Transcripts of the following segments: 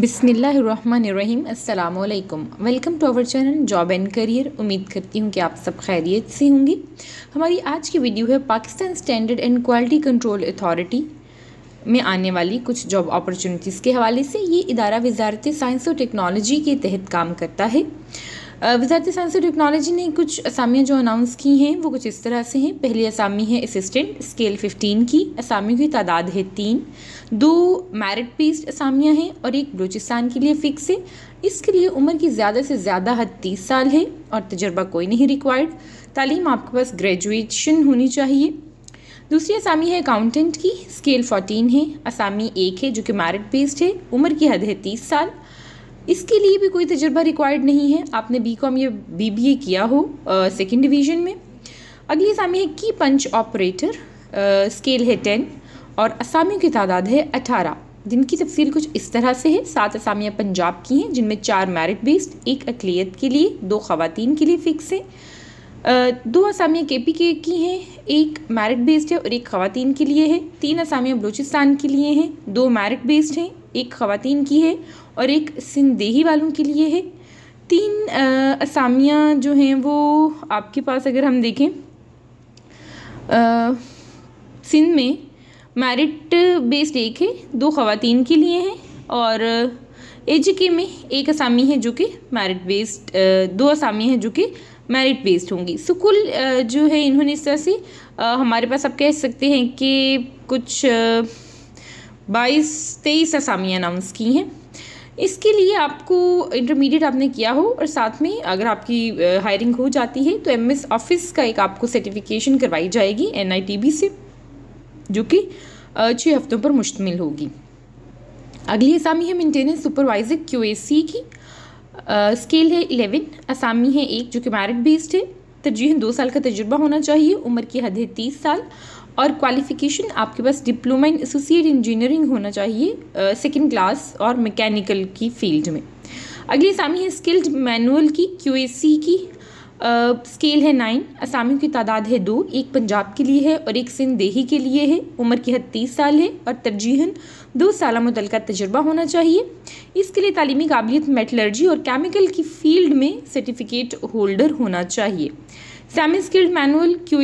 बिसमीम् अल्लाम welcome to our channel job and career उम्मीद करती हूँ कि आप सब खैरियत से होंगी हमारी आज की वीडियो है Pakistan standard and quality control authority में आने वाली कुछ जॉब अपॉर्चुनिटीज़ के हवाले से ये इदारा वजारत साइंस और टेक्नोलॉजी के तहत काम करता है विद्यार्थी साइंस और टेक्नोलॉजी ने कुछ असामियाँ जो अनाउंस की हैं वो कुछ इस तरह से हैं पहली असामी है असिस्टेंट स्केल फिफ्टीन की असामियों की तादाद है तीन दो मैरिट बेस्ड असामियाँ हैं और एक बलूचिस्तान के लिए फिक्स है इसके लिए उम्र की ज़्यादा से ज़्यादा हद तीस साल है और तजर्बा कोई नहीं रिक्वायर्ड तालीम आपके पास ग्रेजुएशन होनी चाहिए दूसरी असामी है अकाउंटेंट की स्केल फोटीन है असामी एक है जो कि मैरिट बेस्ड है उम्र की हद है तीस साल इसके लिए भी कोई तजर्बा रिक्वायर्ड नहीं है आपने बी कॉम या बी बी ए किया हो सेकेंड डिवीजन में अगली असामी है की पंच ऑपरेटर स्केल है टेन और असामियों की तादाद है अठारह जिनकी तफसील कुछ इस तरह से है सात असामियाँ पंजाब की हैं जिनमें चार मेरिट बेस्ड एक अकलीत के लिए दो खातन के लिए फ़िक्स हैं दो असामियाँ के पी के की हैं एक मेरिट बेस्ड है और एक खातन के लिए है तीन असामियाँ बलूचिस्तान के लिए हैं दो मेरिट बेस्ड हैं एक खातन की है और एक सिंदेही वालों के लिए है तीन असामियाँ जो हैं वो आपके पास अगर हम देखें सिंध में मैरिट बेस्ड एक है दो खातन के लिए हैं और एज के में एक असामी है जो कि मैरिट बेस्ड दो असामी हैं जो कि मेरिट बेस्ड होंगी सुकुल जो है इन्होंने इस तरह से हमारे पास आप कह सकते हैं कि कुछ बाईस तेईस असामियाँ अनाउंस की हैं इसके लिए आपको इंटरमीडिएट आपने किया हो और साथ में अगर आपकी हायरिंग हो जाती है तो एम ऑफिस का एक आपको सर्टिफिकेशन करवाई जाएगी एन से जो कि छः हफ्तों पर मुश्तमिल होगी अगली असामी है मेंटेनेंस सुपरवाइजर क्यू की आ, स्केल है एलेवन असामी है एक जो कि मैरिट बेस्ड है तरजीह दो साल का तजुर्बा होना चाहिए उम्र की हद है तीस साल और क्वालिफ़िकेशन आपके पास डिप्लोमा इन एसोसिएट इंजीनियरिंग होना चाहिए सेकेंड क्लास और मैकेनिकल की फील्ड में अगली असामी है स्किल्ड मैनुअल की क्यू की स्केल uh, है नाइन असामियों की तादाद है दो एक पंजाब के लिए है और एक सिंधदेही के लिए है उम्र की हद तीस साल है और तरजीहन दो साल मुतल तजर्बा होना चाहिए इसके लिए तालीमी काबिलियत मेटलर्जी और केमिकल की फील्ड में सर्टिफिकेट होल्डर होना चाहिए semi skilled manual Q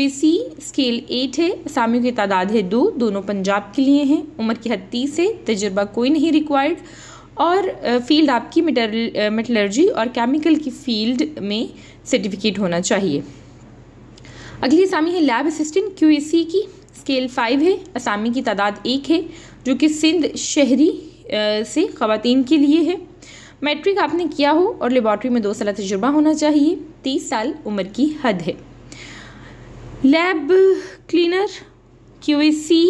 scale eight है असामियों की तादाद है दो दोनों पंजाब के लिए हैं उम्र की हद तीस है तजर्बा कोई नहीं रिक्वायर्ड और फील्ड आपकी मेटलर्जी और केमिकल की फील्ड में सर्टिफिकेट होना चाहिए अगली असामी है लैब असिस्टेंट क्यू की स्केल फाइव है असामी की तादाद एक है जो कि सिंध शहरी से ख़वान के लिए है मैट्रिक आपने किया हो और लेबॉर्ट्री में दो साल तजुर्बा होना चाहिए तीस साल उम्र की हद है lab cleaner QAC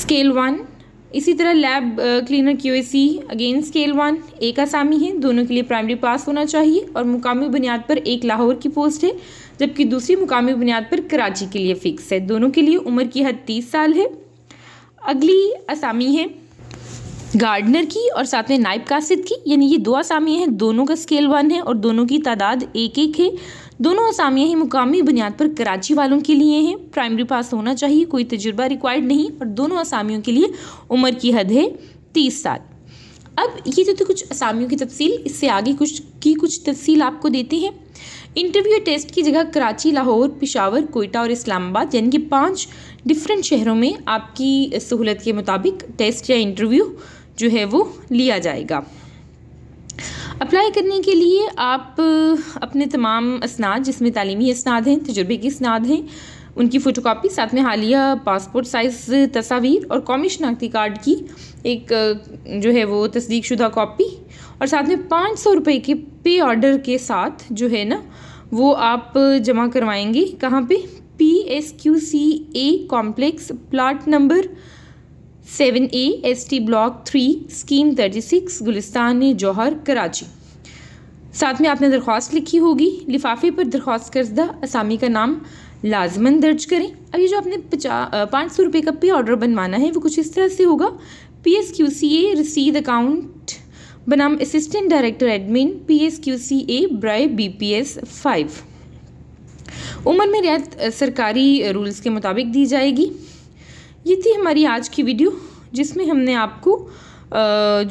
scale one इसी तरह lab cleaner QAC again scale one एक आसामी है दोनों के लिए प्राइमरी पास होना चाहिए और मुकामी बुनियाद पर एक लाहौर की पोस्ट है जबकि दूसरी मुकामी बुनियाद पर कराची के लिए फिक्स है दोनों के लिए उम्र की हद तीस साल है अगली आसामी है गार्डनर की और साथ में नाइप कासिद की यानी ये दो आसामियाँ हैं दोनों का स्केल वन है और दोनों की तादाद एक एक है दोनों आसामियाँ ही मुकामी बुनियाद पर कराची वालों के लिए हैं प्राइमरी पास होना चाहिए कोई तजुर्बा रिक्वायर्ड नहीं और दोनों आसामियों के लिए उम्र की हद है तीस साल अब ये जो थे कुछ आसामियों की तफसील इससे आगे कुछ की कुछ तफसील आपको देते हैं इंटरव्यू टेस्ट की जगह कराची लाहौर पिशावर कोयटा और इस्लामाबाद यानी कि पांच डिफरेंट शहरों में आपकी सहूलत के मुताबिक टेस्ट या इंटरव्यू जो है वो लिया जाएगा अप्लाई करने के लिए आप अपने तमाम इसनाद जिसमें तालीमी असनाद हैं तजुर्बे के इसनाद हैं उनकी फ़ोटोकॉपी साथ में हालिया पासपोर्ट साइज़ तस्वीर और कौमी शनाख्ती कार्ड की एक जो है वो तस्दीक शुदा कॉपी और साथ में पाँच सौ रुपये के पे ऑर्डर के साथ जो है ना वो आप जमा करवाएंगे कहाँ पे P S Q C A complex plot number seven A S T block three scheme thirty six Gulistan Johar Karachi साथ में आपने दरख्वास्त लिखी होगी लिफाफे पर दरख्वास्त कर्जदा असामी का नाम लाजमन दर्ज करें अब ये जो आपने पचास पाँच सौ रुपये का पे ऑर्डर बनवाना है वो कुछ इस तरह से होगा P S Q C A रसीद अकाउंट बनाम assistant director admin P S Q C A ब्राय बी पी एस फाइव उम्र में रियायत सरकारी रूल्स के मुताबिक दी जाएगी ये थी हमारी आज की वीडियो जिसमें हमने आपको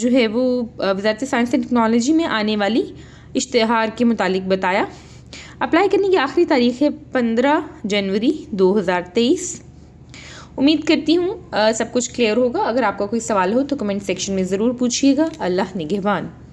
जो है वो वजारत साइंस एंड टेक्नोलॉजी में आने वाली इश्तहार के मुतालिक बताया अप्लाई करने की आखिरी तारीख है पंद्रह जनवरी दो हज़ार तेईस उम्मीद करती हूँ सब कुछ क्लियर होगा अगर आपका कोई सवाल हो तो कमेंट सेक्शन में ज़रूर पूछिएगा अल्लाह निगहबान